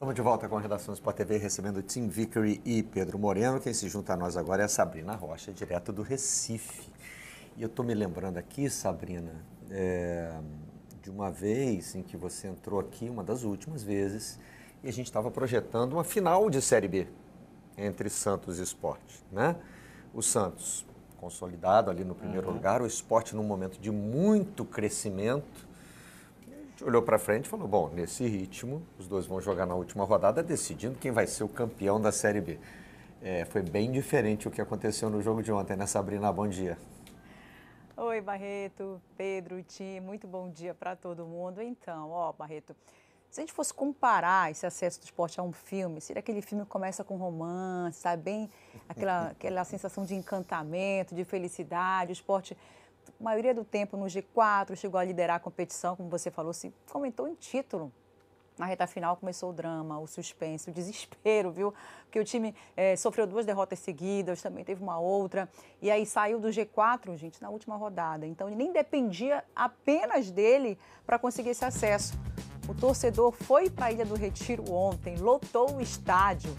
Estamos de volta com a Redação Sport TV, recebendo Tim Vickery e Pedro Moreno. Quem se junta a nós agora é a Sabrina Rocha, direto do Recife. E eu estou me lembrando aqui, Sabrina, é, de uma vez em que você entrou aqui, uma das últimas vezes, e a gente estava projetando uma final de Série B entre Santos e Esporte. Né? O Santos consolidado ali no primeiro uhum. lugar, o Esporte num momento de muito crescimento, olhou para frente e falou: bom, nesse ritmo, os dois vão jogar na última rodada, decidindo quem vai ser o campeão da Série B. É, foi bem diferente o que aconteceu no jogo de ontem, né, Sabrina? Bom dia. Oi, Barreto, Pedro, Tim, muito bom dia para todo mundo. Então, ó, Barreto, se a gente fosse comparar esse acesso do esporte a um filme, seria aquele filme que começa com romance, sabe? Bem aquela, aquela sensação de encantamento, de felicidade, o esporte a maioria do tempo no G4, chegou a liderar a competição, como você falou, se comentou em título. Na reta final começou o drama, o suspense, o desespero, viu? Porque o time é, sofreu duas derrotas seguidas, também teve uma outra. E aí saiu do G4, gente, na última rodada. Então ele nem dependia apenas dele para conseguir esse acesso. O torcedor foi para a Ilha do Retiro ontem, lotou o estádio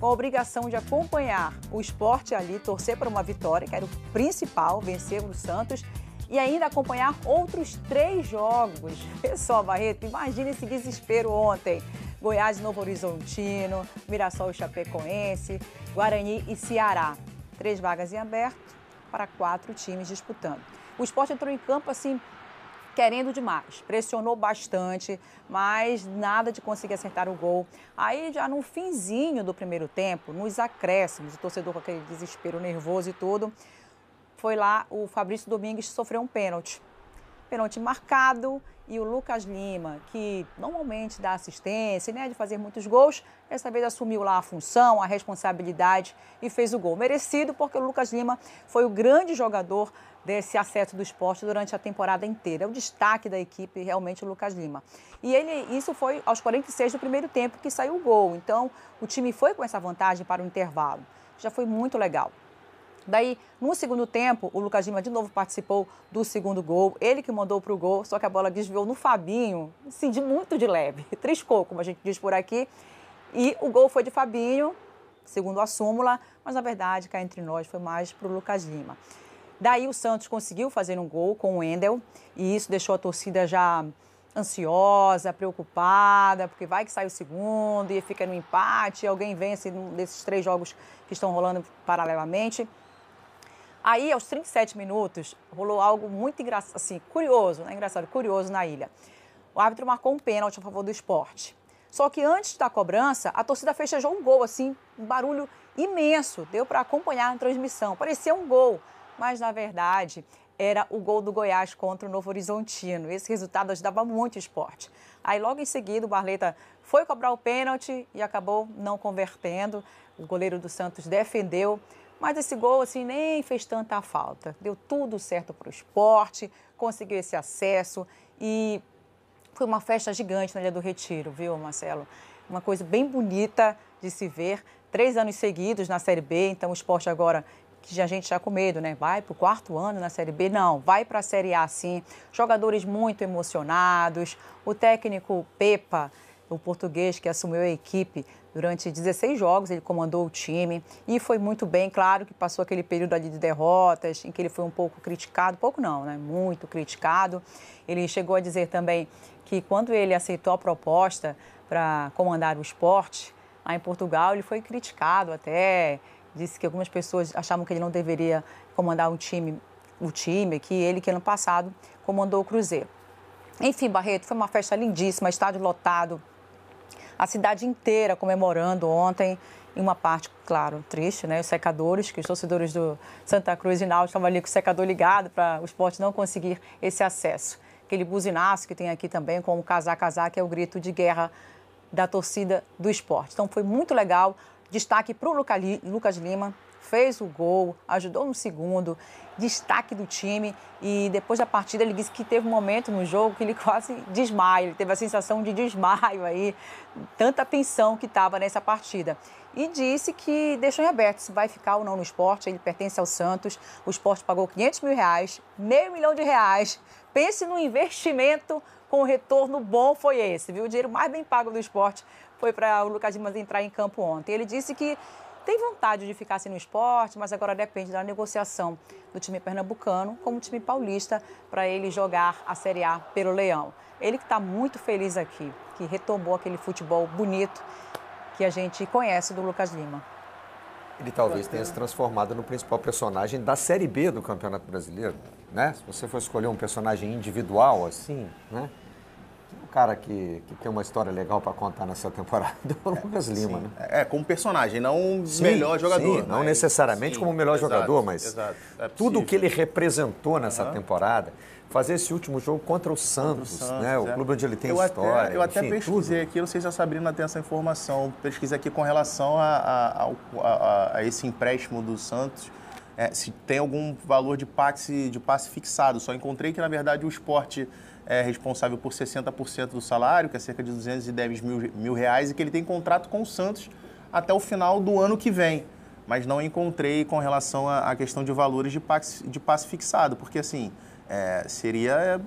com a obrigação de acompanhar o esporte ali, torcer para uma vitória, que era o principal, vencer o Santos, e ainda acompanhar outros três jogos. Pessoal, Barreto, imagine esse desespero ontem. Goiás Novo Horizontino, Mirassol e Chapecoense, Guarani e Ceará. Três vagas em aberto para quatro times disputando. O esporte entrou em campo assim querendo demais. Pressionou bastante, mas nada de conseguir acertar o gol. Aí já no finzinho do primeiro tempo, nos acréscimos, o torcedor com aquele desespero nervoso e tudo, foi lá o Fabrício Domingues sofreu um pênalti pênalti marcado e o Lucas Lima, que normalmente dá assistência, né, de fazer muitos gols, dessa vez assumiu lá a função, a responsabilidade e fez o gol. Merecido, porque o Lucas Lima foi o grande jogador desse acesso do esporte durante a temporada inteira. É o destaque da equipe, realmente, o Lucas Lima. E ele, isso foi aos 46 do primeiro tempo que saiu o gol. Então, o time foi com essa vantagem para o intervalo. Já foi muito legal. Daí, no segundo tempo, o Lucas Lima de novo participou do segundo gol. Ele que mandou para o gol, só que a bola desviou no Fabinho, assim, de muito de leve. Triscou, como a gente diz por aqui. E o gol foi de Fabinho, segundo a súmula, mas na verdade, cá entre nós, foi mais para o Lucas Lima. Daí o Santos conseguiu fazer um gol com o Endel e isso deixou a torcida já ansiosa, preocupada, porque vai que sai o segundo e fica no empate, alguém vence desses três jogos que estão rolando paralelamente. Aí, aos 37 minutos, rolou algo muito engraçado, assim, curioso, né? Engraçado, curioso na ilha. O árbitro marcou um pênalti a favor do esporte. Só que antes da cobrança, a torcida festejou um gol, assim, um barulho imenso. Deu para acompanhar a transmissão. Parecia um gol, mas na verdade era o gol do Goiás contra o Novo Horizontino. Esse resultado ajudava muito o esporte. Aí logo em seguida o Barleta foi cobrar o pênalti e acabou não convertendo. O goleiro do Santos defendeu. Mas esse gol, assim, nem fez tanta falta. Deu tudo certo para o esporte, conseguiu esse acesso e foi uma festa gigante na Ilha do Retiro, viu, Marcelo? Uma coisa bem bonita de se ver. Três anos seguidos na Série B, então o esporte agora que a gente já tá com medo, né? Vai para o quarto ano na Série B? Não, vai para a Série A sim. Jogadores muito emocionados, o técnico Pepa o português que assumiu a equipe durante 16 jogos, ele comandou o time e foi muito bem. Claro que passou aquele período ali de derrotas, em que ele foi um pouco criticado, pouco não, né? Muito criticado. Ele chegou a dizer também que quando ele aceitou a proposta para comandar o esporte lá em Portugal, ele foi criticado até. Disse que algumas pessoas achavam que ele não deveria comandar um time, o time, que ele, que ano passado, comandou o Cruzeiro. Enfim, Barreto, foi uma festa lindíssima, estádio lotado, a cidade inteira comemorando ontem, em uma parte, claro, triste, né? Os secadores, que os torcedores do Santa Cruz e Náutico estavam ali com o secador ligado para o esporte não conseguir esse acesso. Aquele buzinaço que tem aqui também, com o casar-casar, que é o grito de guerra da torcida do esporte. Então foi muito legal. Destaque para o Lucas Lima, fez o gol, ajudou no segundo, destaque do time. E depois da partida ele disse que teve um momento no jogo que ele quase desmaia, ele teve a sensação de desmaio aí, tanta tensão que estava nessa partida. E disse que deixou em aberto se vai ficar ou não no esporte, ele pertence ao Santos, o esporte pagou 500 mil reais, meio milhão de reais. Pense no investimento com retorno bom foi esse, viu? O dinheiro mais bem pago do esporte foi para o Lucas Dimas entrar em campo ontem. Ele disse que tem vontade de ficar assim no esporte, mas agora depende da negociação do time pernambucano com o time paulista para ele jogar a Série A pelo Leão. Ele que está muito feliz aqui, que retomou aquele futebol bonito que a gente conhece do Lucas Lima. Ele talvez tenha se transformado no principal personagem da Série B do Campeonato Brasileiro, né? Se você for escolher um personagem individual assim, né? cara que, que tem uma história legal para contar nessa temporada é o Lucas é, Lima, sim. né? É, como personagem, não sim, melhor jogador. Sim, não necessariamente como melhor exato, jogador, mas exato, é tudo o que ele representou nessa uhum. temporada. Fazer esse último jogo contra o Santos, contra o Santos né? O é. clube onde ele tem eu história. Até, eu enfim, até pesquisei tudo. aqui, não sei se a Sabrina tem essa informação, pesquisei aqui com relação a, a, a, a esse empréstimo do Santos. É, se tem algum valor de passe, de passe fixado. Só encontrei que, na verdade, o esporte é responsável por 60% do salário, que é cerca de 210 mil, mil reais, e que ele tem contrato com o Santos até o final do ano que vem. Mas não encontrei com relação à questão de valores de passe, de passe fixado, porque assim, é, seria. É,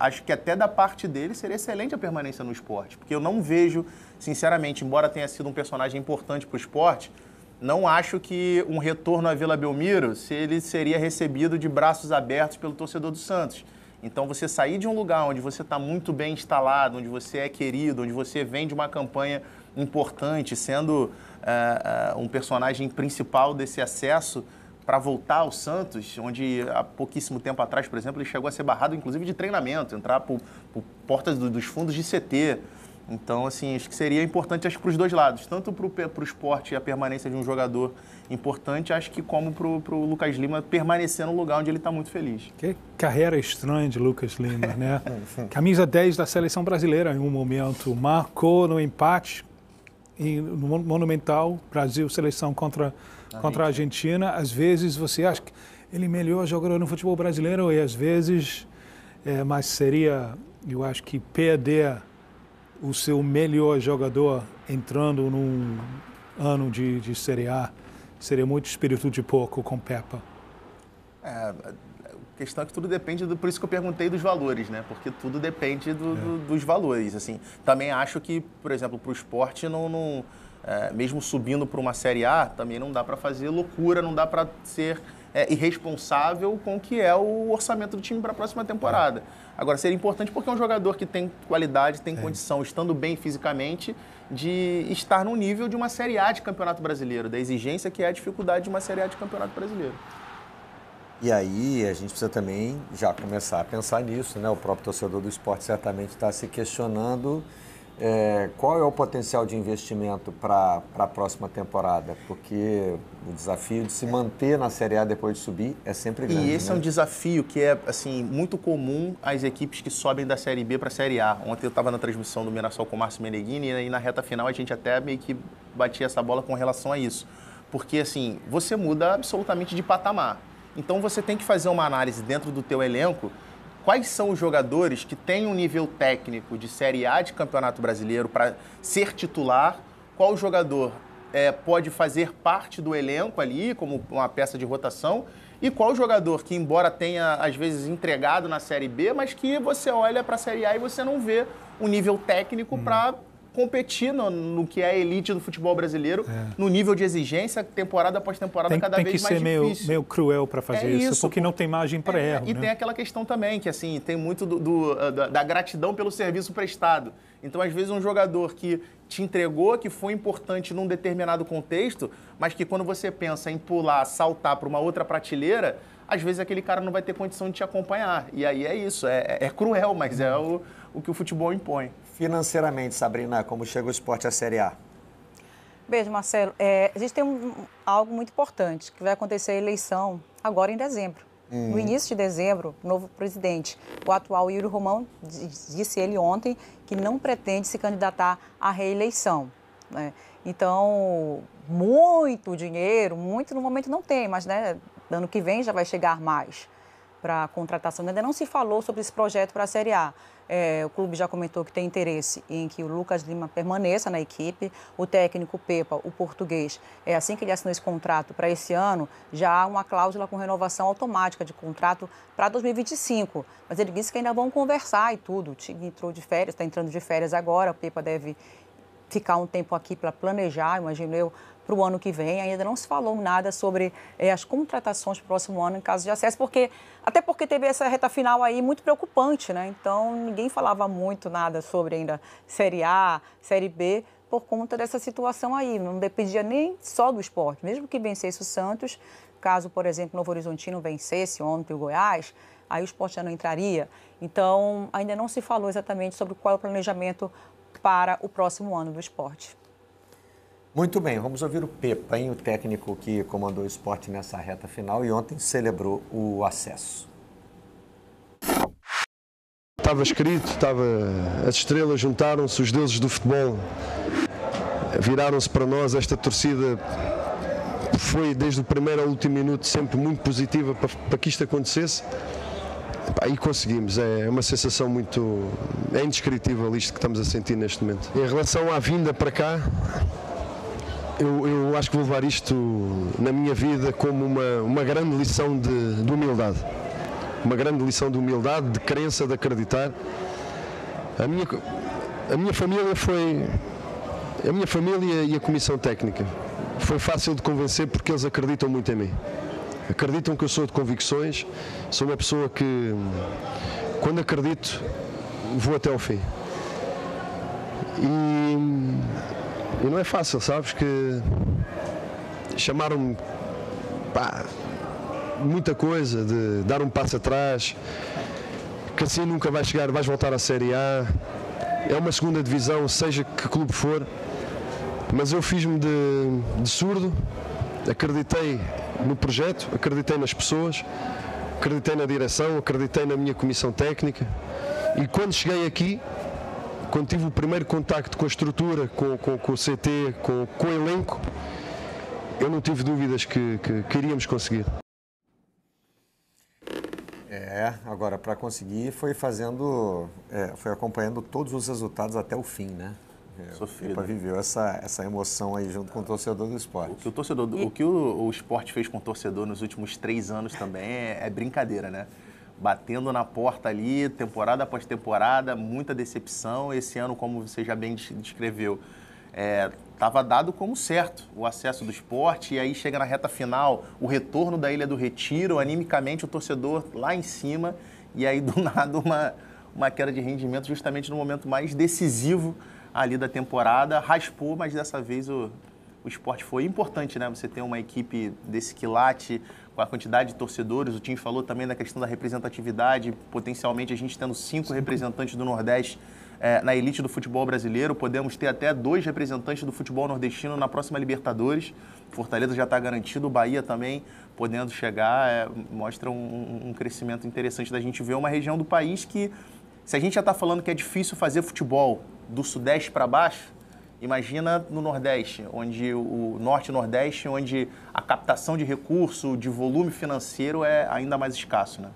acho que até da parte dele seria excelente a permanência no esporte, porque eu não vejo, sinceramente, embora tenha sido um personagem importante para o esporte, não acho que um retorno à Vila Belmiro se ele seria recebido de braços abertos pelo torcedor do Santos. Então, você sair de um lugar onde você está muito bem instalado, onde você é querido, onde você vende uma campanha importante, sendo uh, uh, um personagem principal desse acesso, para voltar ao Santos, onde há pouquíssimo tempo atrás, por exemplo, ele chegou a ser barrado, inclusive, de treinamento, entrar por, por portas do, dos fundos de CT. Então, assim, acho que seria importante acho, para os dois lados, tanto para o esporte e a permanência de um jogador importante, acho que como para o Lucas Lima permanecer no lugar onde ele está muito feliz. Que carreira estranha de Lucas Lima, né? Camisa 10 da seleção brasileira em um momento, marcou no empate em, no Monumental, Brasil-Seleção contra, contra a Argentina. Às vezes você acha que ele melhor jogador no futebol brasileiro e às vezes, é, mas seria, eu acho que perder o seu melhor jogador entrando num ano de, de Série A seria muito espírito de pouco com Peppa. É, a questão é que tudo depende, do, por isso que eu perguntei dos valores, né? Porque tudo depende do, é. do, dos valores, assim. Também acho que, por exemplo, para o esporte, não, não é, mesmo subindo para uma Série A, também não dá para fazer loucura, não dá para ser é, irresponsável com o que é o orçamento do time para a próxima temporada. É. Agora, seria importante porque é um jogador que tem qualidade, tem é. condição, estando bem fisicamente, de estar no nível de uma Série A de Campeonato Brasileiro, da exigência que é a dificuldade de uma Série A de Campeonato Brasileiro. E aí a gente precisa também já começar a pensar nisso, né? O próprio torcedor do esporte certamente está se questionando é, qual é o potencial de investimento para a próxima temporada? Porque o desafio de se manter na Série A depois de subir é sempre grande. E esse né? é um né? desafio que é assim muito comum às equipes que sobem da Série B para a Série A. Ontem eu estava na transmissão do Mirassol com o Márcio Meneghini né, e na reta final a gente até meio que batia essa bola com relação a isso. Porque assim, você muda absolutamente de patamar. Então você tem que fazer uma análise dentro do teu elenco quais são os jogadores que têm um nível técnico de Série A de Campeonato Brasileiro para ser titular? Qual jogador é, pode fazer parte do elenco ali, como uma peça de rotação? E qual jogador que, embora tenha às vezes entregado na Série B, mas que você olha para a Série A e você não vê o um nível técnico hum. para competir no, no que é a elite do futebol brasileiro, é. no nível de exigência, temporada após temporada, tem, cada tem vez mais difícil. Tem que ser meio, meio cruel para fazer é isso, porque não tem margem para é, erro. E né? tem aquela questão também, que assim, tem muito do, do, ah, da, da gratidão pelo serviço prestado. Então, às vezes, um jogador que te entregou, que foi importante num determinado contexto, mas que quando você pensa em pular, saltar para uma outra prateleira, às vezes aquele cara não vai ter condição de te acompanhar. E aí é isso, é, é, é cruel, mas é o, o que o futebol impõe. Financeiramente, Sabrina, como chega o esporte à Série A? Beijo, Marcelo. É, a gente tem um, algo muito importante, que vai acontecer a eleição agora em dezembro. Hum. No início de dezembro, novo presidente, o atual Yuri Romão, disse ele ontem que não pretende se candidatar à reeleição. Né? Então, muito dinheiro, muito no momento não tem, mas né, ano que vem já vai chegar mais para a contratação. Ainda não se falou sobre esse projeto para a Série A. É, o clube já comentou que tem interesse em que o Lucas Lima permaneça na equipe. O técnico Pepa, o português, é, assim que ele assinou esse contrato para esse ano, já há uma cláusula com renovação automática de contrato para 2025. Mas ele disse que ainda vão conversar e tudo. O time entrou de férias, está entrando de férias agora. O Pepa deve ficar um tempo aqui para planejar, imagino eu, para o ano que vem. Ainda não se falou nada sobre eh, as contratações para o próximo ano em caso de acesso, porque até porque teve essa reta final aí muito preocupante, né? Então ninguém falava muito nada sobre ainda Série A, Série B por conta dessa situação aí. Não dependia nem só do esporte. Mesmo que vencesse o Santos, caso, por exemplo, o Novo Horizontino vencesse ontem o Goiás, aí o esporte já não entraria. Então, ainda não se falou exatamente sobre qual é o planejamento para o próximo ano do esporte. Muito bem, vamos ouvir o Pepa, hein, o técnico que comandou o esporte nessa reta final e ontem celebrou o acesso. Estava escrito, estava... as estrelas juntaram-se, os deuses do futebol viraram-se para nós, esta torcida foi desde o primeiro ao último minuto sempre muito positiva para, para que isto acontecesse. Aí conseguimos, é uma sensação muito. é indescritível isto que estamos a sentir neste momento. Em relação à vinda para cá, eu, eu acho que vou levar isto na minha vida como uma, uma grande lição de, de humildade. Uma grande lição de humildade, de crença, de acreditar. A minha, a minha família foi. A minha família e a comissão técnica. Foi fácil de convencer porque eles acreditam muito em mim. Acreditam que eu sou de convicções, sou uma pessoa que, quando acredito, vou até ao fim. E e não é fácil, sabes? Que chamaram-me muita coisa, de dar um passo atrás, que assim nunca vai chegar, vais voltar à Série A. É uma segunda divisão, seja que clube for. Mas eu fiz-me de, de surdo, acreditei no projeto, acreditei nas pessoas, acreditei na direção, acreditei na minha comissão técnica. E quando cheguei aqui, quando tive o primeiro contacto com a estrutura, com, com, com o CT, com, com, o elenco, eu não tive dúvidas que, que, que iríamos conseguir. É, agora para conseguir foi fazendo, é, foi acompanhando todos os resultados até o fim, né? É, Sofrido. Pipa né? viveu essa, essa emoção aí junto com o torcedor do esporte. O que o, torcedor, e... o, que o, o esporte fez com o torcedor nos últimos três anos também é, é brincadeira, né? batendo na porta ali, temporada após temporada, muita decepção. Esse ano, como você já bem descreveu, estava é, dado como certo o acesso do esporte, e aí chega na reta final o retorno da Ilha do Retiro, animicamente o torcedor lá em cima, e aí do nada uma, uma queda de rendimento justamente no momento mais decisivo ali da temporada. Raspou, mas dessa vez o, o esporte foi importante, né? Você ter uma equipe desse quilate com a quantidade de torcedores. O time falou também da questão da representatividade, potencialmente a gente tendo cinco representantes do Nordeste é, na elite do futebol brasileiro. Podemos ter até dois representantes do futebol nordestino na próxima Libertadores. Fortaleza já está garantido, o Bahia também podendo chegar. É, mostra um, um crescimento interessante da gente ver uma região do país que, se a gente já está falando que é difícil fazer futebol do Sudeste para baixo, Imagina no Nordeste, onde o Norte Nordeste, onde a captação de recurso, de volume financeiro é ainda mais escasso, né?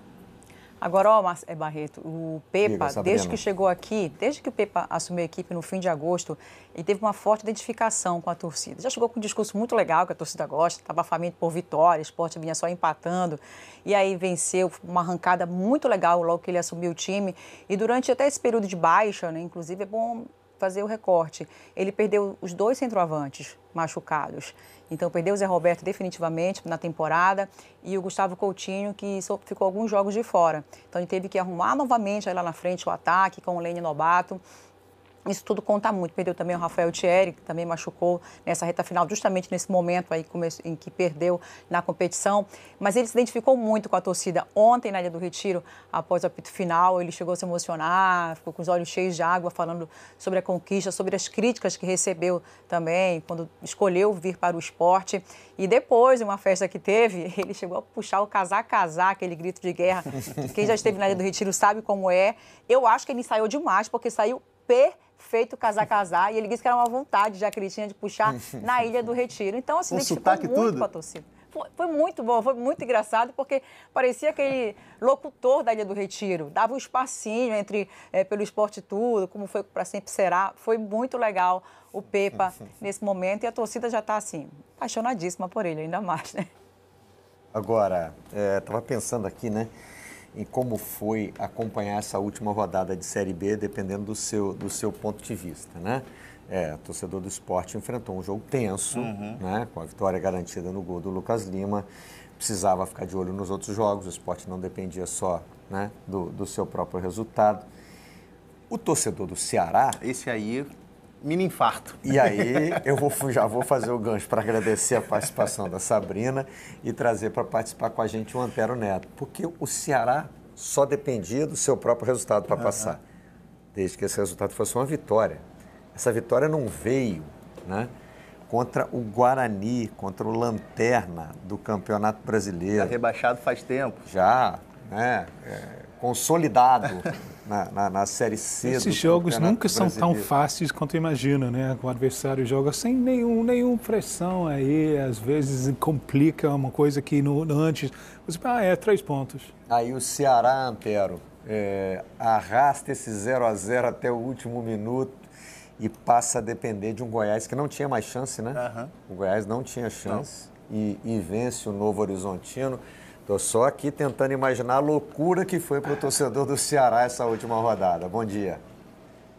Agora, ó, Mar eh, Barreto, o Pepa, Diga, desde que chegou aqui, desde que o Pepa assumiu a equipe no fim de agosto, ele teve uma forte identificação com a torcida. Já chegou com um discurso muito legal, que a torcida gosta, estava faminto por vitória, o esporte vinha só empatando. E aí venceu, uma arrancada muito legal logo que ele assumiu o time. E durante até esse período de baixa, né, inclusive, é bom fazer o recorte. Ele perdeu os dois centroavantes machucados. Então perdeu o Zé Roberto definitivamente na temporada e o Gustavo Coutinho que ficou alguns jogos de fora. Então ele teve que arrumar novamente lá na frente o ataque com o Lênin Nobato isso tudo conta muito. Perdeu também o Rafael Thierry, que também machucou nessa reta final, justamente nesse momento aí em que perdeu na competição. Mas ele se identificou muito com a torcida. Ontem, na Ilha do Retiro, após o apito final, ele chegou a se emocionar, ficou com os olhos cheios de água, falando sobre a conquista, sobre as críticas que recebeu também, quando escolheu vir para o esporte. E depois, em uma festa que teve, ele chegou a puxar o casar-casar, aquele grito de guerra. Quem já esteve na Ilha do Retiro sabe como é. Eu acho que ele ensaiou demais, porque saiu perfeito feito casar casar e ele disse que era uma vontade já que ele tinha de puxar na Ilha do Retiro. Então assim, ele muito tudo? com a torcida. Foi, muito bom, foi muito engraçado porque parecia aquele locutor da Ilha do Retiro, dava um espacinho entre é, pelo esporte tudo, como foi para sempre será. Foi muito legal o Pepa nesse momento e a torcida já está assim apaixonadíssima por ele ainda mais, né? Agora, estava eh, é, pensando aqui, né? em como foi acompanhar essa última rodada de Série B, dependendo do seu, do seu ponto de vista, né? É, torcedor do esporte enfrentou um jogo tenso, uhum. né? Com a vitória garantida no gol do Lucas Lima. Precisava ficar de olho nos outros jogos, o esporte não dependia só né, do, do seu próprio resultado. O torcedor do Ceará. Esse aí mini infarto. E aí eu vou, já vou fazer o gancho para agradecer a participação da Sabrina e trazer para participar com a gente o Antero Neto, porque o Ceará só dependia do seu próprio resultado para passar, desde que esse resultado fosse uma vitória. Essa vitória não veio, né? Contra o Guarani, contra o Lanterna do Campeonato Brasileiro. Já rebaixado faz tempo. Já, né? É, consolidado na, na, na Série C. Esses jogos nunca são tão fáceis quanto imagina, né? O adversário joga sem nenhum, nenhum pressão aí, às vezes complica uma coisa que no, antes. Você fala, ah, é, três pontos. Aí o Ceará, Antero, é, arrasta esse 0 a 0 até o último minuto e passa a depender de um Goiás que não tinha mais chance, né? Uhum. O Goiás não tinha chance não. E, e vence o Novo Horizontino. Estou só aqui tentando imaginar a loucura que foi para o torcedor do Ceará essa última rodada. Bom dia.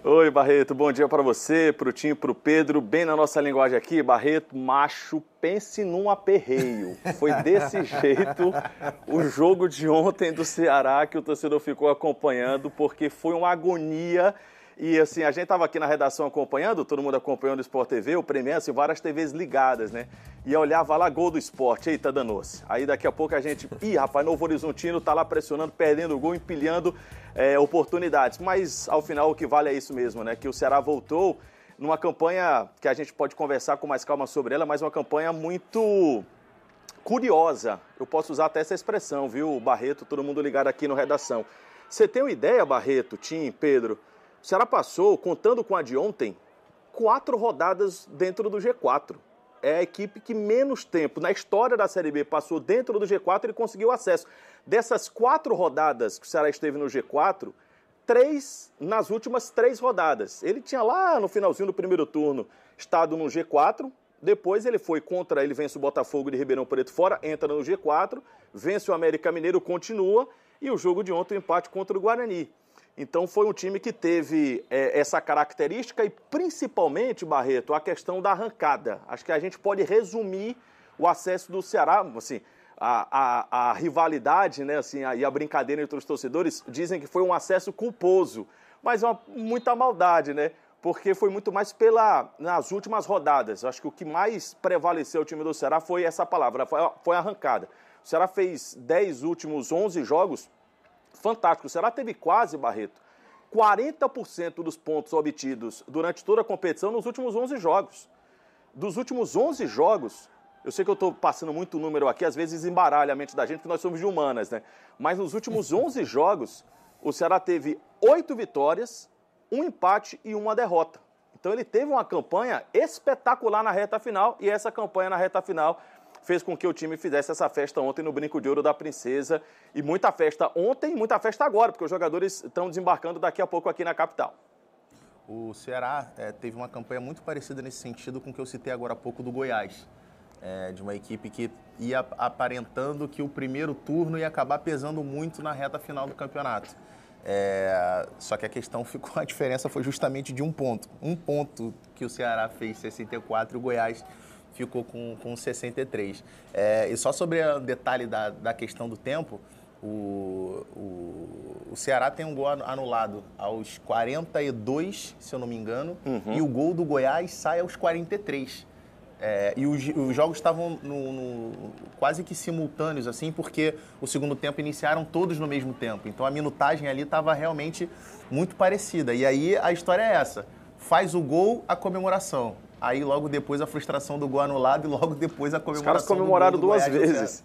Oi, Barreto, bom dia para você, para o Tim, para o Pedro. Bem na nossa linguagem aqui, Barreto, macho, pense num aperreio. Foi desse jeito o jogo de ontem do Ceará que o torcedor ficou acompanhando, porque foi uma agonia e assim, a gente estava aqui na redação acompanhando, todo mundo acompanhando o Sport TV, o Premier, assim, várias TVs ligadas, né? E eu olhava lá, gol do esporte, eita, danou-se. Aí daqui a pouco a gente, ih, rapaz, Novo Horizontino tá lá pressionando, perdendo o gol, empilhando é, oportunidades. Mas ao final o que vale é isso mesmo, né? Que o Ceará voltou numa campanha que a gente pode conversar com mais calma sobre ela, mas uma campanha muito curiosa. Eu posso usar até essa expressão, viu, Barreto? Todo mundo ligado aqui no Redação. Você tem uma ideia, Barreto, Tim, Pedro? O Ceará passou, contando com a de ontem, quatro rodadas dentro do G4. É a equipe que menos tempo na história da Série B passou dentro do G4 e conseguiu acesso. Dessas quatro rodadas que o Ceará esteve no G4, três nas últimas três rodadas. Ele tinha lá no finalzinho do primeiro turno estado no G4, depois ele foi contra, ele vence o Botafogo de Ribeirão Preto fora, entra no G4, vence o América Mineiro, continua, e o jogo de ontem, o empate contra o Guarani. Então foi um time que teve é, essa característica e principalmente, Barreto, a questão da arrancada. Acho que a gente pode resumir o acesso do Ceará, assim, a, a, a rivalidade né, assim, a, e a brincadeira entre os torcedores dizem que foi um acesso culposo, mas é uma, muita maldade, né? Porque foi muito mais pela nas últimas rodadas. Acho que o que mais prevaleceu o time do Ceará foi essa palavra, foi, foi arrancada. O Ceará fez 10 últimos 11 jogos, fantástico. O Ceará teve quase, Barreto, 40% dos pontos obtidos durante toda a competição nos últimos 11 jogos. Dos últimos 11 jogos, eu sei que eu estou passando muito número aqui, às vezes embaralha a mente da gente, porque nós somos de humanas, né? Mas nos últimos 11 jogos, o Ceará teve 8 vitórias, um empate e uma derrota. Então ele teve uma campanha espetacular na reta final e essa campanha na reta final fez com que o time fizesse essa festa ontem no Brinco de Ouro da Princesa. E muita festa ontem, muita festa agora, porque os jogadores estão desembarcando daqui a pouco aqui na capital. O Ceará é, teve uma campanha muito parecida nesse sentido com o que eu citei agora há pouco do Goiás. É, de uma equipe que ia aparentando que o primeiro turno ia acabar pesando muito na reta final do campeonato. É, só que a questão ficou, a diferença foi justamente de um ponto. Um ponto que o Ceará fez 64 e o Goiás ficou com, com 63. É, e só sobre o detalhe da, da questão do tempo, o, o, o, Ceará tem um gol anulado aos 42, se eu não me engano, uhum. e o gol do Goiás sai aos 43. É, e os, os, jogos estavam no, no, quase que simultâneos, assim, porque o segundo tempo iniciaram todos no mesmo tempo. Então a minutagem ali estava realmente muito parecida. E aí a história é essa: faz o gol, a comemoração aí logo depois a frustração do gol anulado e logo depois a comemoração. Os caras comemoraram do gol, do duas Goiás, é. vezes.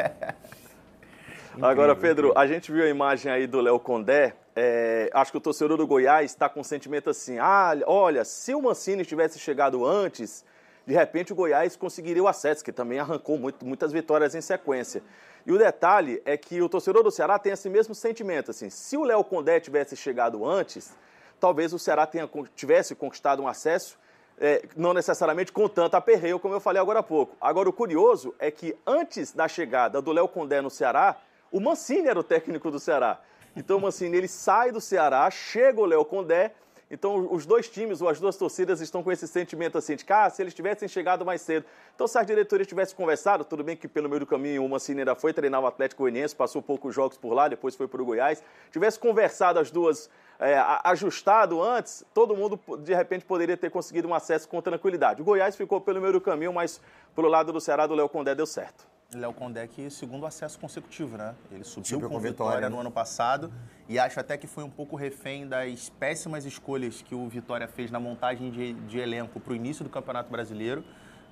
É. Agora, Pedro, a gente viu a imagem aí do Léo Condé. É, acho que o torcedor do Goiás está com o sentimento assim: ah, olha, se o Mancini tivesse chegado antes, de repente o Goiás conseguiria o acesso, que também arrancou muito, muitas vitórias em sequência. E o detalhe é que o torcedor do Ceará tem esse mesmo sentimento: assim, se o Léo Condé tivesse chegado antes, talvez o Ceará tenha, tivesse conquistado um acesso é, não necessariamente com tanto aperreio, como eu falei agora há pouco. Agora, o curioso é que antes da chegada do Léo Condé no Ceará, o Mancini era o técnico do Ceará. Então, o Mancini ele sai do Ceará, chega o Léo Condé então, os dois times ou as duas torcidas estão com esse sentimento assim de, cara, ah, se eles tivessem chegado mais cedo. Então, se as diretorias tivessem conversado, tudo bem que pelo meio do caminho o Mancini assim, né, ainda foi treinar o Atlético Goianiense, passou poucos jogos por lá, depois foi para o Goiás, tivesse conversado as duas, é, ajustado antes, todo mundo de repente poderia ter conseguido um acesso com tranquilidade. O Goiás ficou pelo meio do caminho, mas pelo lado do Ceará, do Léo Condé deu certo. Léo Kondek segundo acesso consecutivo, né? Ele subiu, com, com vitória, né? no ano passado e acho até que foi um pouco refém das péssimas escolhas que o Vitória fez na montagem de, de elenco para o início do Campeonato Brasileiro.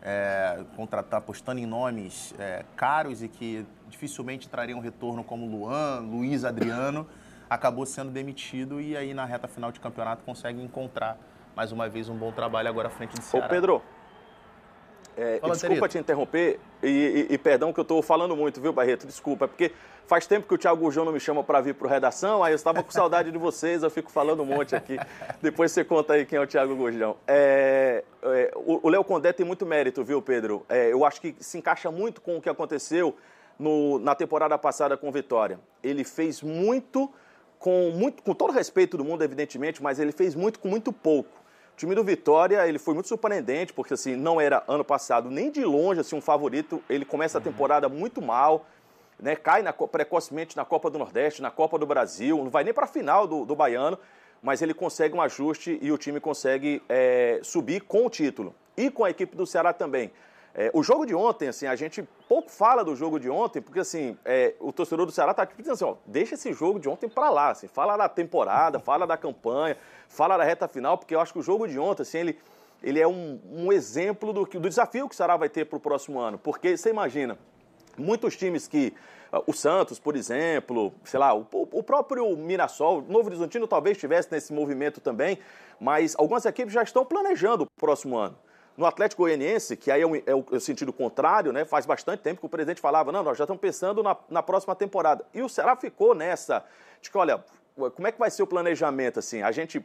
É, contratar, apostando em nomes é, caros e que dificilmente trariam retorno, como Luan, Luiz Adriano, acabou sendo demitido e aí na reta final de campeonato consegue encontrar mais uma vez um bom trabalho agora à frente do Ceará. Ô Pedro, é, Fala, desculpa te interromper e, e, e, perdão que eu estou falando muito, viu, Barreto? Desculpa, é porque faz tempo que o Thiago Gurjão não me chama para vir para redação, aí eu estava com saudade de vocês, eu fico falando um monte aqui. Depois você conta aí quem é o Thiago Gurjão. É, é, o Léo Condé tem muito mérito, viu, Pedro? É, eu acho que se encaixa muito com o que aconteceu no, na temporada passada com o Vitória. Ele fez muito com, muito, com todo o respeito do mundo, evidentemente, mas ele fez muito com muito pouco. O time do Vitória, ele foi muito surpreendente, porque assim, não era ano passado nem de longe assim um favorito. Ele começa a uhum. temporada muito mal, né? Cai na, precocemente na Copa do Nordeste, na Copa do Brasil, não vai nem para a final do, do Baiano, mas ele consegue um ajuste e o time consegue é, subir com o título. E com a equipe do Ceará também. É, o jogo de ontem, assim, a gente pouco fala do jogo de ontem, porque assim, é, o torcedor do Ceará tá tipo dizendo assim, ó, deixa esse jogo de ontem para lá, assim, fala da temporada, fala da campanha, fala da reta final, porque eu acho que o jogo de ontem, assim, ele, ele é um, um exemplo do, do desafio que o Ceará vai ter para o próximo ano, porque você imagina, muitos times que ah, o Santos, por exemplo, sei lá, o, o próprio Mirassol, Novo Horizontino talvez estivesse nesse movimento também, mas algumas equipes já estão planejando o próximo ano. No Atlético Goianiense, que aí é, é, o, é, o, sentido contrário, né? Faz bastante tempo que o presidente falava, não, nós já estamos pensando na, na próxima temporada. E o Ceará ficou nessa, de que, olha, como é que vai ser o planejamento, assim? A gente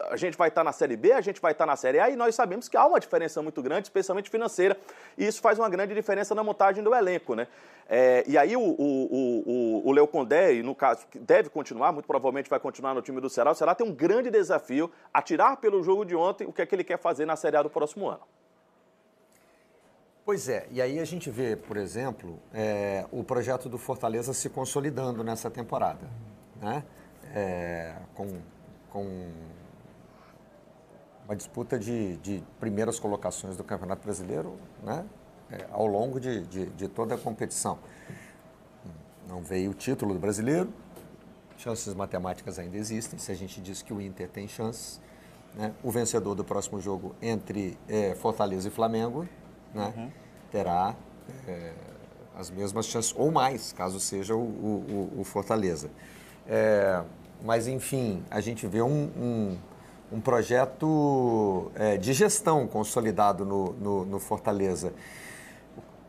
a gente vai estar tá na Série B, a gente vai estar tá na Série A, e nós sabemos que há uma diferença muito grande, especialmente financeira, e isso faz uma grande diferença na montagem do elenco, né? É, e aí o, o, o, o Leo Condé, no caso, deve continuar, muito provavelmente vai continuar no time do Ceará, o Ceará tem um grande desafio a tirar pelo jogo de ontem o que é que ele quer fazer na Série A do próximo ano. Pois é, e aí a gente vê, por exemplo, é, o projeto do Fortaleza se consolidando nessa temporada, né? É, com, com uma disputa de, de primeiras colocações do Campeonato Brasileiro né, é, ao longo de, de, de toda a competição. Não veio o título do brasileiro, chances matemáticas ainda existem, se a gente diz que o Inter tem chances. Né? O vencedor do próximo jogo entre é, Fortaleza e Flamengo né? uhum. terá é, as mesmas chances, ou mais, caso seja o, o, o Fortaleza. É, mas, enfim, a gente vê um, um um projeto é, de gestão consolidado no, no, no Fortaleza.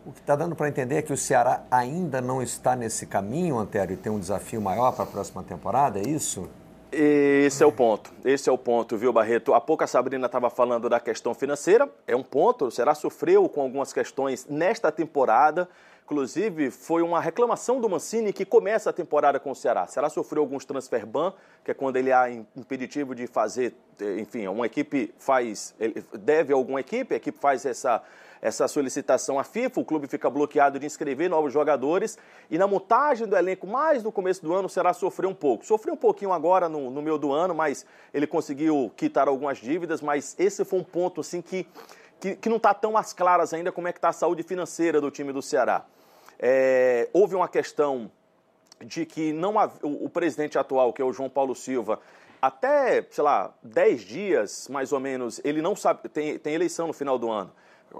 O que está dando para entender é que o Ceará ainda não está nesse caminho, Antero, e tem um desafio maior para a próxima temporada, é isso? Esse é o ponto, esse é o ponto, viu, Barreto? Há pouco a Sabrina estava falando da questão financeira, é um ponto. O Ceará sofreu com algumas questões nesta temporada Inclusive, foi uma reclamação do Mancini que começa a temporada com o Ceará. O Ceará sofreu alguns transfer ban, que é quando ele há impeditivo de fazer, eh, enfim, uma equipe faz, deve a alguma equipe, a equipe faz essa, essa solicitação à FIFA, o clube fica bloqueado de inscrever novos jogadores. E na montagem do elenco, mais no começo do ano, o Ceará sofreu um pouco. Sofreu um pouquinho agora no, no meio do ano, mas ele conseguiu quitar algumas dívidas, mas esse foi um ponto assim que. Que, que não está tão às claras ainda como é que está a saúde financeira do time do Ceará. É, houve uma questão de que não havia, o, o presidente atual, que é o João Paulo Silva, até, sei lá, 10 dias mais ou menos, ele não sabe. Tem, tem eleição no final do ano.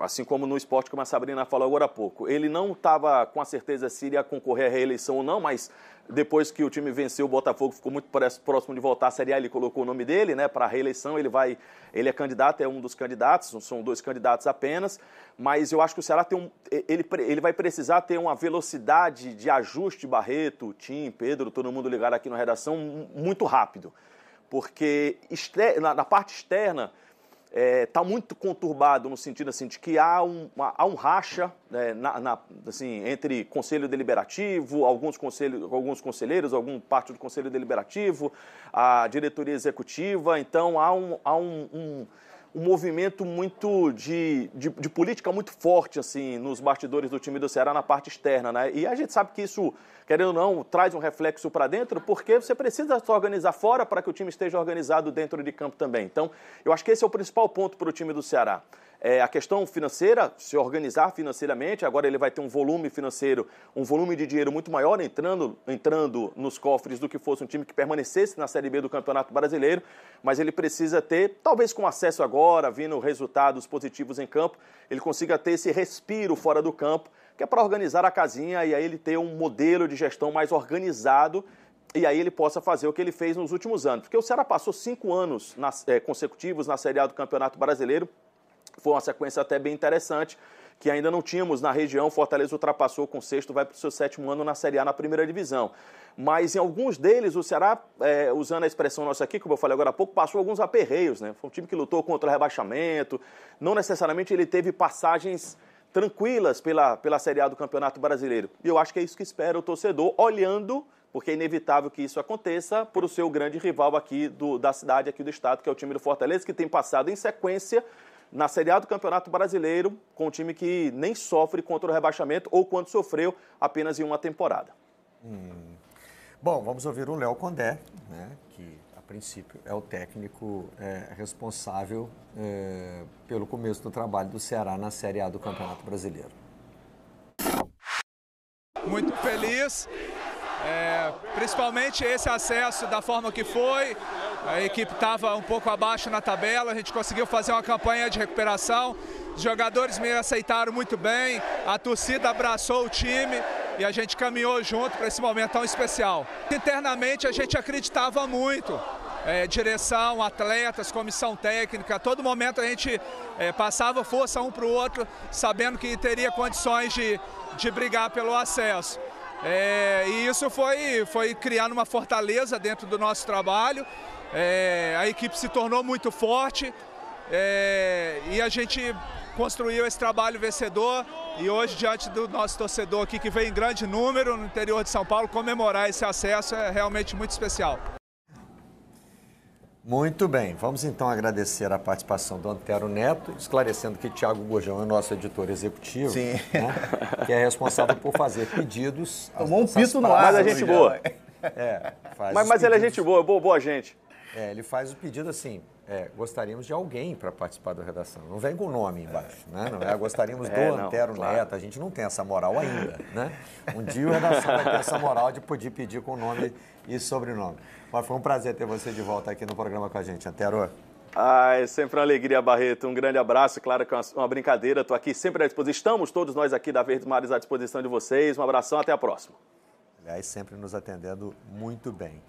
Assim como no esporte, como a Sabrina falou agora há pouco. Ele não estava com a certeza se iria concorrer à reeleição ou não, mas depois que o time venceu o Botafogo, ficou muito próximo de voltar à Série A, ele colocou o nome dele, né, para a reeleição, ele vai, ele é candidato, é um dos candidatos, são dois candidatos apenas, mas eu acho que o Ceará tem um, ele, ele vai precisar ter uma velocidade de ajuste, Barreto, Tim, Pedro, todo mundo ligado aqui na redação, muito rápido, porque na, na parte externa, está é, tá muito conturbado no sentido assim, de que há um, uma, há um racha né, na, na, assim, entre Conselho Deliberativo, alguns, conselho, alguns conselheiros, algum parte do Conselho Deliberativo, a diretoria executiva. Então há um, há um, um um movimento muito de, de, de, política muito forte assim nos bastidores do time do Ceará na parte externa, né? E a gente sabe que isso, querendo ou não, traz um reflexo para dentro, porque você precisa se organizar fora para que o time esteja organizado dentro de campo também. Então, eu acho que esse é o principal ponto para o time do Ceará é, a questão financeira, se organizar financeiramente, agora ele vai ter um volume financeiro, um volume de dinheiro muito maior entrando, entrando nos cofres do que fosse um time que permanecesse na Série B do Campeonato Brasileiro, mas ele precisa ter, talvez com acesso agora, vindo resultados positivos em campo, ele consiga ter esse respiro fora do campo, que é para organizar a casinha e aí ele ter um modelo de gestão mais organizado e aí ele possa fazer o que ele fez nos últimos anos. Porque o Ceará passou cinco anos nas, é, consecutivos na Série A do Campeonato Brasileiro foi uma sequência até bem interessante que ainda não tínhamos na região. Fortaleza ultrapassou com o sexto, vai para o seu sétimo ano na Série A na primeira divisão. Mas em alguns deles, o Ceará, é, usando a expressão nossa aqui, como eu falei agora há pouco, passou alguns aperreios, né? Foi um time que lutou contra o rebaixamento, não necessariamente ele teve passagens tranquilas pela, pela Série A do Campeonato Brasileiro. E eu acho que é isso que espera o torcedor, olhando, porque é inevitável que isso aconteça, para o seu grande rival aqui do, da cidade, aqui do estado, que é o time do Fortaleza, que tem passado em sequência na Série A do Campeonato Brasileiro, com um time que nem sofre contra o rebaixamento ou quando sofreu apenas em uma temporada. Hum. Bom, vamos ouvir o Léo Condé, né, que a princípio é o técnico é, responsável é, pelo começo do trabalho do Ceará na Série A do Campeonato Brasileiro. Muito feliz, é, principalmente esse acesso da forma que foi, a equipe estava um pouco abaixo na tabela, a gente conseguiu fazer uma campanha de recuperação. Os jogadores me aceitaram muito bem, a torcida abraçou o time e a gente caminhou junto para esse momento tão especial. Internamente a gente acreditava muito. É, direção, atletas, comissão técnica, a todo momento a gente é, passava força um para o outro, sabendo que teria condições de, de brigar pelo acesso. É, e isso foi, foi criando uma fortaleza dentro do nosso trabalho é, a equipe se tornou muito forte é, e a gente construiu esse trabalho vencedor. E hoje, diante do nosso torcedor aqui, que vem em grande número no interior de São Paulo, comemorar esse acesso é realmente muito especial. Muito bem, vamos então agradecer a participação do Antero Neto, esclarecendo que Tiago Gojão é nosso editor executivo, Sim. Né, que é responsável por fazer pedidos. Tomou um pito no ar. Mas a é gente né? boa. É, mas, mas ele é gente boa, boa, boa gente. É, ele faz o pedido assim, é, gostaríamos de alguém para participar da redação. Não vem com o nome embaixo, né? Não é, gostaríamos é, do não, Antero claro. Neto. A gente não tem essa moral ainda, né? Um dia o Redação vai ter essa moral de poder pedir com nome e sobrenome. Mas foi um prazer ter você de volta aqui no programa com a gente, Antero. Ah, é sempre uma alegria, Barreto. Um grande abraço. Claro que é uma, uma brincadeira. Estou aqui sempre à disposição. Estamos todos nós aqui da Verdes Mares à disposição de vocês. Um abração, até a próxima. Aliás, sempre nos atendendo muito bem.